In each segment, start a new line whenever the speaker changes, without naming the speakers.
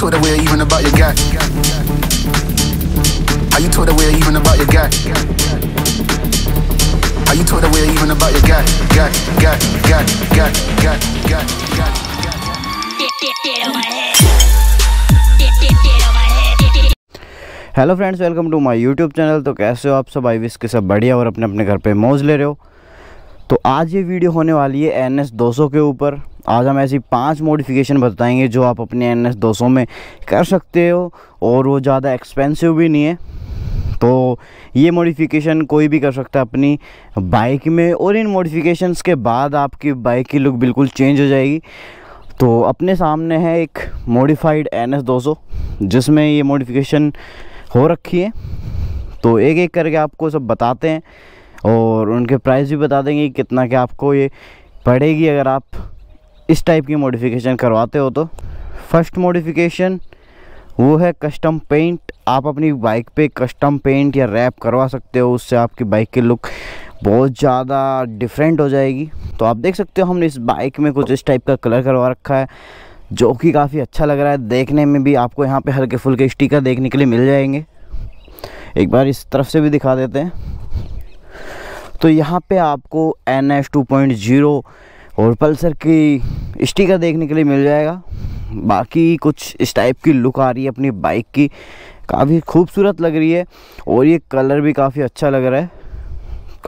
told the way even about your guy? Are you told the way even about your guy? Are you told the way even about your guy? Guy, guy, guy, guy, guy, guy, guy. Hello friends welcome to my YouTube channel तो कैसे हो आप सब I wish के सब बढ़िया और अपने अपने घर पे मौज ले रहे हो तो आज ये वीडियो होने वाली है एन एस के ऊपर आज हम ऐसी पांच मॉडिफिकेशन बताएंगे जो आप अपने एन एस में कर सकते हो और वो ज़्यादा एक्सपेंसिव भी नहीं है तो ये मॉडिफिकेशन कोई भी कर सकता है अपनी बाइक में और इन मॉडिफिकेशंस के बाद आपकी बाइक की लुक बिल्कुल चेंज हो जाएगी तो अपने सामने है एक मॉडिफाइड एन एस जिसमें ये मॉडिफिकेशन हो रखी है तो एक एक करके आपको सब बताते हैं और उनके प्राइस भी बता देंगे कितना क्या आपको ये पड़ेगी अगर आप इस टाइप की मॉडिफिकेशन करवाते हो तो फर्स्ट मॉडिफिकेशन वो है कस्टम पेंट आप अपनी बाइक पे कस्टम पेंट या रैप करवा सकते हो उससे आपकी बाइक की लुक बहुत ज़्यादा डिफरेंट हो जाएगी तो आप देख सकते हो हमने इस बाइक में कुछ इस टाइप का कलर करवा रखा है जो कि काफ़ी अच्छा लग रहा है देखने में भी आपको यहाँ पे हल्के फुल्के स्टिकर देखने के लिए मिल जाएंगे एक बार इस तरफ से भी दिखा देते हैं तो यहाँ पे आपको N S two point zero और पल्सर की स्टिकर देखने के लिए मिल जाएगा बाकी कुछ इस टाइप की लुक आ रही है अपनी बाइक की काफ़ी खूबसूरत लग रही है और ये कलर भी काफ़ी अच्छा लग रहा है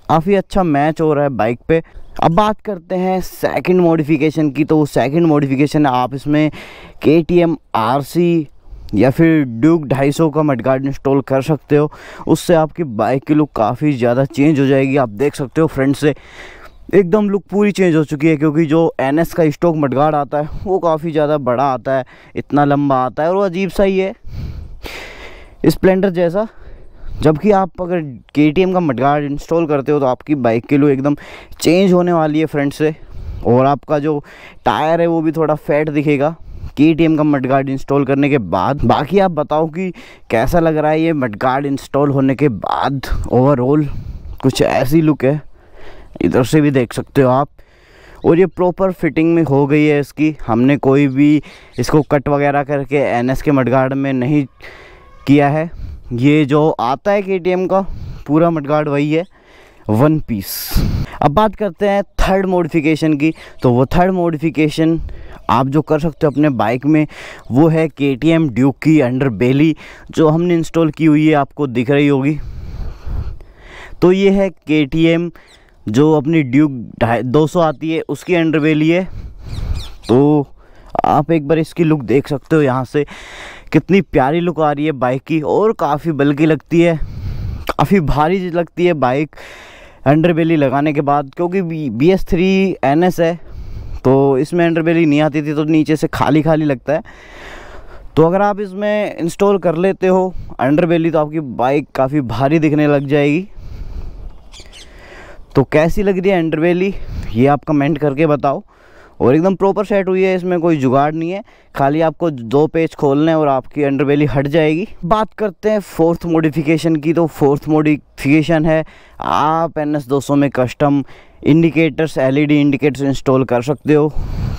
काफ़ी अच्छा मैच हो रहा है बाइक पे अब बात करते हैं सेकंड मॉडिफिकेशन की तो सेकंड मॉडिफिकेशन आप इसमें के टी एम आर सी या फिर ड्यूक 250 का मडगार्ड इंस्टॉल कर सकते हो उससे आपकी बाइक की लुक काफ़ी ज़्यादा चेंज हो जाएगी आप देख सकते हो फ्रंट से एकदम लुक पूरी चेंज हो चुकी है क्योंकि जो एन का स्टॉक मडगार्ड आता है वो काफ़ी ज़्यादा बड़ा आता है इतना लंबा आता है और वो अजीब सा ही है स्प्लेंडर जैसा जबकि आप अगर के का मडगार्ड इंस्टॉल करते हो तो आपकी बाइक की लुक एकदम चेंज होने वाली है फ्रंट से और आपका जो टायर है वो भी थोड़ा फैट दिखेगा के टी एम का मड गार्ड इंस्टॉल करने के बाद बाकी आप बताओ कि कैसा लग रहा है ये मड गार्ड इंस्टॉल होने के बाद ओवरऑल कुछ ऐसी लुक है इधर से भी देख सकते हो आप और ये प्रॉपर फिटिंग में हो गई है इसकी हमने कोई भी इसको कट वगैरह करके एन के गार्ड में नहीं किया है ये जो आता है के का पूरा गार्ड वही है वन पीस अब बात करते हैं थर्ड मॉडिफिकेशन की तो वो थर्ड मॉडिफिकेशन आप जो कर सकते हो अपने बाइक में वो है के टी एम ड्यूक की अंडर बेली जो हमने इंस्टॉल की हुई है आपको दिख रही होगी तो ये है के टी एम जो अपनी ड्यूक दो सौ आती है उसकी अंडर बेली है तो आप एक बार इसकी लुक देख सकते हो यहाँ से कितनी प्यारी लुक आ रही है बाइक की और काफ़ी बल्कि लगती है काफ़ी भारी लगती है बाइक अंडर बेली लगाने के बाद क्योंकि B S three N S है तो इसमें अंडरबेली बेली नहीं आती थी तो नीचे से खाली खाली लगता है तो अगर आप इसमें इंस्टॉल कर लेते हो अंडर बेली तो आपकी बाइक काफ़ी भारी दिखने लग जाएगी तो कैसी लग रही है अंडर बेली ये आप कमेंट करके बताओ और एकदम प्रॉपर सेट हुई है इसमें कोई जुगाड़ नहीं है खाली आपको दो पेज खोलने और आपकी अंडरबेली हट जाएगी बात करते हैं फोर्थ मोडिफिकेशन की तो फोर्थ मोडिफिकेशन है आप एन एस में custom indicators L indicators install कर सकते हो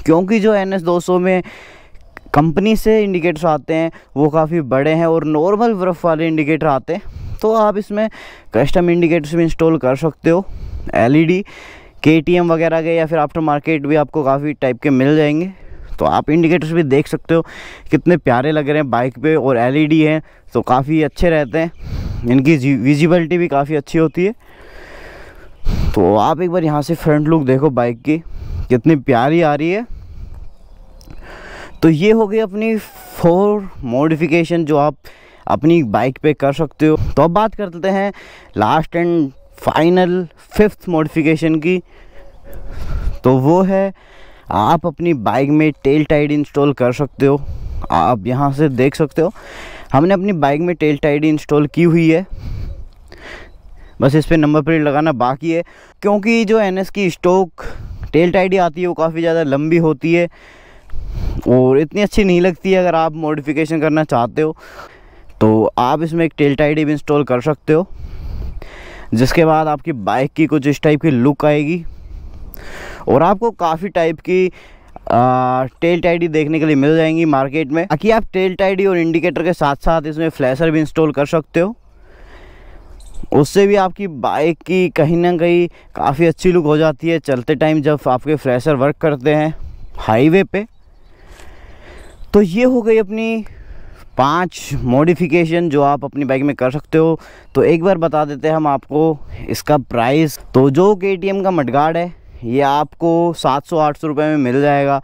क्योंकि जो एन एस में कंपनी से इंडिकेटर्स आते हैं वो काफ़ी बड़े हैं और नॉर्मल बर्फ़ वाले इंडिकेटर आते हैं तो आप इसमें कस्टम इंडिकेटर्स भी इंस्टॉल कर सकते हो एलईडी के वगैरह के या फिर आफ्टर मार्केट भी आपको काफ़ी टाइप के मिल जाएंगे तो आप इंडिकेटर्स भी देख सकते हो कितने प्यारे लग रहे हैं बाइक पे और एलईडी e हैं तो काफ़ी अच्छे रहते हैं इनकी विजिबिलिटी भी काफ़ी अच्छी होती है तो आप एक बार यहाँ से फ्रंट लुक देखो बाइक की कितनी प्यारी आ रही है तो ये हो गई अपनी फोर मॉडिफिकेशन जो आप अपनी बाइक पे कर सकते हो तो अब बात करते हैं last and final fifth modification की तो वो है आप अपनी बाइक में टेल टाइड इंस्टॉल कर सकते हो आप यहाँ से देख सकते हो हमने अपनी बाइक में टेल टाइड इंस्टॉल की हुई है बस इस पर नंबर प्लेट लगाना बाकी है क्योंकि जो एन की स्टोक टेल टाइडी आती है वो काफ़ी ज़्यादा लंबी होती है और इतनी अच्छी नहीं लगती है अगर आप मॉडिफिकेशन करना चाहते हो तो आप इसमें एक टेल टाइडी भी इंस्टॉल कर सकते हो जिसके बाद आपकी बाइक की कुछ इस टाइप की लुक आएगी और आपको काफ़ी टाइप की आ, टेल टाइडी देखने के लिए मिल जाएंगी मार्केट में बाकी आप टेल टाइडी और इंडिकेटर के साथ साथ इसमें फ्लैशर भी इंस्टॉल कर सकते हो उससे भी आपकी बाइक की कहीं ना कहीं काफ़ी अच्छी लुक हो जाती है चलते टाइम जब आपके फ्लैशर वर्क करते हैं हाईवे पे तो ये हो गई अपनी पांच मॉडिफिकेशन जो आप अपनी बाइक में कर सकते हो तो एक बार बता देते हैं हम आपको इसका प्राइस तो जो के का मटगाड़ है ये आपको सात सौ आठ सौ रुपये में मिल जाएगा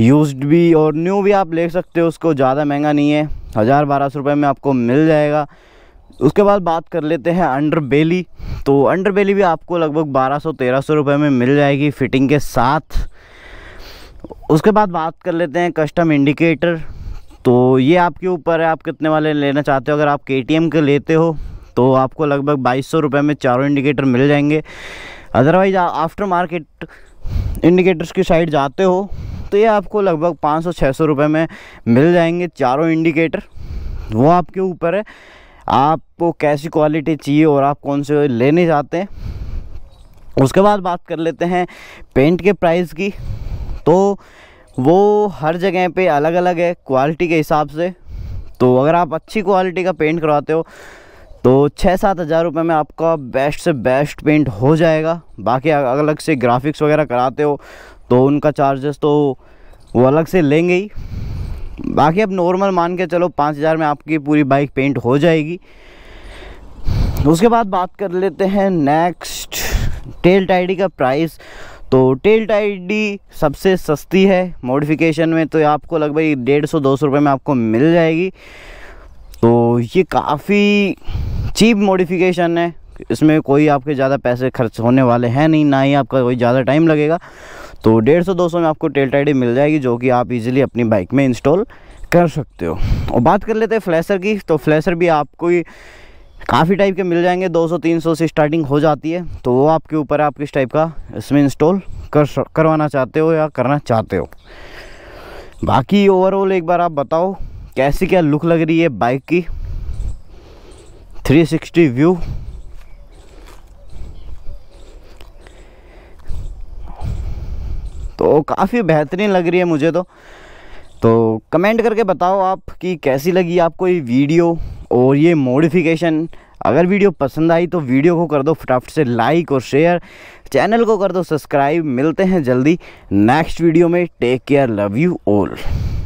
यूज्ड भी और न्यू भी आप ले सकते हो उसको ज़्यादा महंगा नहीं है हज़ार बारह सौ रुपये में आपको मिल जाएगा उसके बाद बात कर लेते हैं अंडर बेली तो अंडर बेली भी आपको लगभग बारह सौ तेरह सौ रुपये में मिल जाएगी फिटिंग के साथ उसके बाद बात कर लेते हैं कस्टम इंडिकेटर तो ये आपके ऊपर है आप कितने वाले लेना चाहते हो अगर आप के के लेते हो तो आपको लगभग बाईस सौ में चारों इंडिकेटर मिल जाएंगे अदरवाइज़ आफ्टर मार्केट इंडिकेटर्स की साइड जाते हो तो ये आपको लगभग पाँच सौ छः सौ रुपये में मिल जाएंगे चारों इंडिकेटर वो आपके ऊपर है आपको कैसी क्वालिटी चाहिए और आप कौन से लेने चाहते हैं उसके बाद बात कर लेते हैं पेंट के प्राइस की तो वो हर जगह पे अलग अलग है क्वालिटी के हिसाब से तो अगर आप अच्छी क्वालिटी का पेंट करवाते हो तो छः सात हज़ार रुपये में आपका बेस्ट से बेस्ट पेंट हो जाएगा बाकी अलग अलग से ग्राफिक्स वगैरह कराते हो तो उनका चार्जेस तो वो अलग से लेंगे ही बाकी अब नॉर्मल मान के चलो पाँच हज़ार में आपकी पूरी बाइक पेंट हो जाएगी उसके बाद बात कर लेते हैं नेक्स्ट टेल टाइडी का प्राइस तो टेल आईडी डी सबसे सस्ती है मॉडिफिकेशन में तो आपको लगभग डेढ़ सौ दो सौ रुपये में आपको मिल जाएगी तो ये काफ़ी चीप मॉडिफिकेशन है इसमें कोई आपके ज़्यादा पैसे खर्च होने वाले हैं नहीं ना ही आपका कोई ज़्यादा टाइम लगेगा तो डेढ़ सौ दो सौ में आपको टेल्ट आईडी मिल जाएगी जो कि आप इजीली अपनी बाइक में इंस्टॉल कर सकते हो और बात कर लेते हैं फ्लैशर की तो फ्लैशर भी आपको ही काफ़ी टाइप के मिल जाएंगे 200-300 से स्टार्टिंग हो जाती है तो वो आपके ऊपर है आप किस टाइप का इसमें इंस्टॉल कर करवाना चाहते हो या करना चाहते हो बाकी ओवरऑल एक बार आप बताओ कैसी क्या लुक लग रही है बाइक की 360 व्यू तो काफ़ी बेहतरीन लग रही है मुझे तो तो कमेंट करके बताओ आप कि कैसी लगी आपको ये वीडियो और ये मॉडिफिकेशन अगर वीडियो पसंद आई तो वीडियो को कर दो फटाफट से लाइक और शेयर चैनल को कर दो सब्सक्राइब मिलते हैं जल्दी नेक्स्ट वीडियो में take care love you all